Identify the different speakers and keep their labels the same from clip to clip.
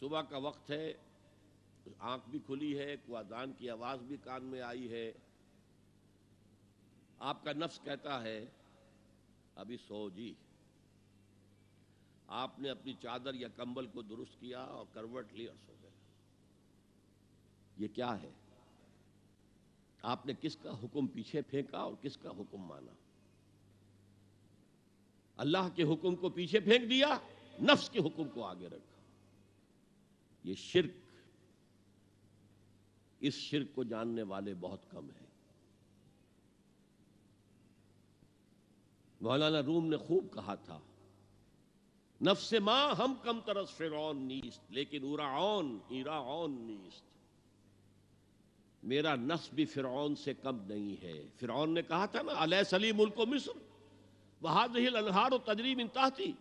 Speaker 1: सुबह का वक्त है आंख भी खुली है कुआदान की आवाज़ भी कान में आई है आपका नफ्स कहता है अभी सो जी आपने अपनी चादर या कंबल को दुरुस्त किया और करवट ली और सो गए ये क्या है आपने किसका हुक्म पीछे फेंका और किसका हुक्म माना अल्लाह के हुक्म को पीछे फेंक दिया नफ्स के हुक्म को आगे रखा ये शिरक इस शिरक को जानने वाले बहुत कम हैं मौलाना रूम ने खूब कहा था नफ्स माँ हम कम तरस फिर नीस्त लेकिन उराउन इराउन नीस्त मेरा नफ्स भी फिर से कम नहीं है फिर ने कहा था ना अलै सली मुल्क मिस्र वहाज हिल अनहार तजरीब थी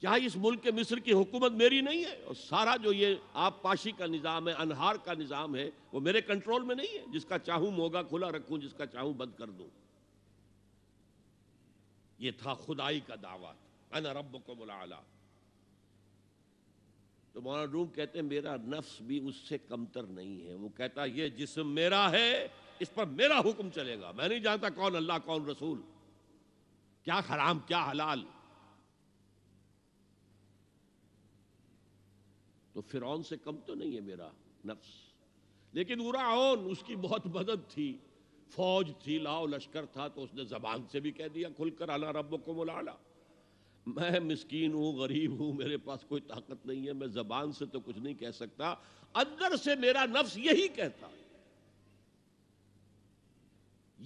Speaker 1: क्या इस मुल्क के मिस्र की हुकूमत मेरी नहीं है और सारा जो ये आप पाशी का निज़ाम है अनहार का निज़ाम है वो मेरे कंट्रोल में नहीं है जिसका चाहूं मोगा खुला रखूं जिसका चाहूं बंद कर दूं ये था खुदाई का दावा अन रब को मुला तो मौलाना रूम कहते मेरा नफ्स भी उससे कमतर नहीं है वो कहता ये जिसम मेरा है इस पर मेरा हुक्म चलेगा मैं नहीं जानता कौन अल्लाह कौन रसूल क्या हराम क्या हलाल तो फिर से कम तो नहीं है मेरा नफ्स लेकिन उराउन उसकी बहुत मदद थी फौज थी लाओ लश्कर था तो उसने जबान से भी कह दिया खुलकर आला रब को मुलाला मैं मिस्कीन हूँ गरीब हूँ मेरे पास कोई ताकत नहीं है मैं जबान से तो कुछ नहीं कह सकता अंदर से मेरा नफ्स यही कहता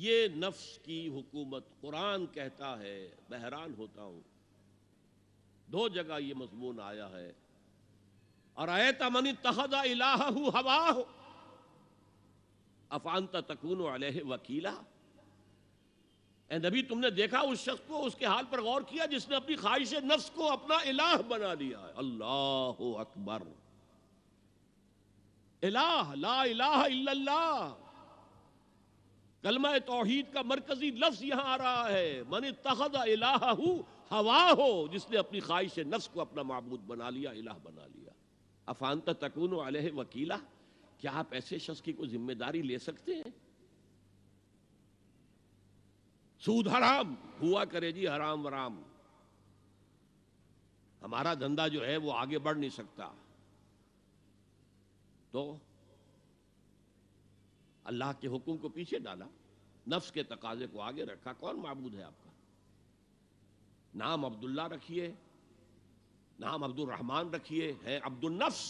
Speaker 1: ये नफ्स की हुकूमत कुरान कहता है बहरान होता हूं दो जगह ये मजमून आया है और अयत मनी तहदा हवा हो अफानता तकून वाले वकीला ए नबी तुमने देखा उस शख्स को उसके हाल पर गौर किया जिसने अपनी ख्वाहिश नफ्स को अपना इलाह बना लिया है अल्लाह अकबर इलाह ला इलाह इल्लल्लाह कलमा तोहहीद का मरकजी लफ्ज यहां आ रहा है मन तखद इलाह हवा हो जिसने अपनी ख्वाहिश नफ्स को अपना मबूद बना लिया इलाह बना लिया अफानत तकून वाले वकीला क्या आप ऐसे शख्स की कोई जिम्मेदारी ले सकते हैं सूद हराम हुआ करे जी हराम वराम हमारा धंधा जो है वो आगे बढ़ नहीं सकता तो अल्लाह के हुक्म को पीछे डाला नफ्स के तकाजे को आगे रखा कौन मबूद है आपका नाम अब्दुल्ला रखिए नाम अब्दुलरहमान रखिए हैं अब्दुल नफ्स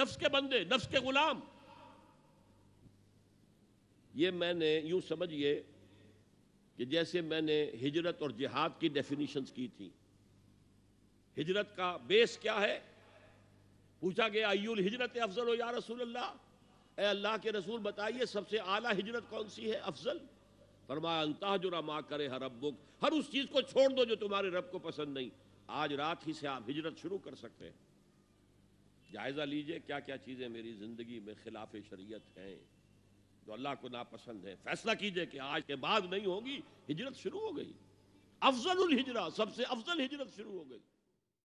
Speaker 1: नफ्स के बंदे नफ्स के गुलाम ये मैंने यूं समझिए कि जैसे मैंने हिजरत और जिहाद की डेफिनेशंस की थी हिजरत का बेस क्या है पूछा गया अयुल हिजरत अफजल हो या रसूल अल्लाह अल्लाह के रसूल बताइए सबसे आला हिजरत कौन सी है अफजल फरमाया अंताह जुरा माँ करे हर अब्बुक हर उस चीज़ को छोड़ दो जो तुम्हारे रब को पसंद नहीं आज रात ही से आप हिजरत शुरू कर सकते हैं जायज़ा लीजिए क्या क्या चीज़ें मेरी ज़िंदगी में खिलाफ शरीयत हैं जो अल्लाह को नापसंद है फैसला कीजिए कि आज के बाद नहीं होगी हिजरत शुरू हो गई अफजल हिजरा सबसे अफजल हिजरत शुरू हो गई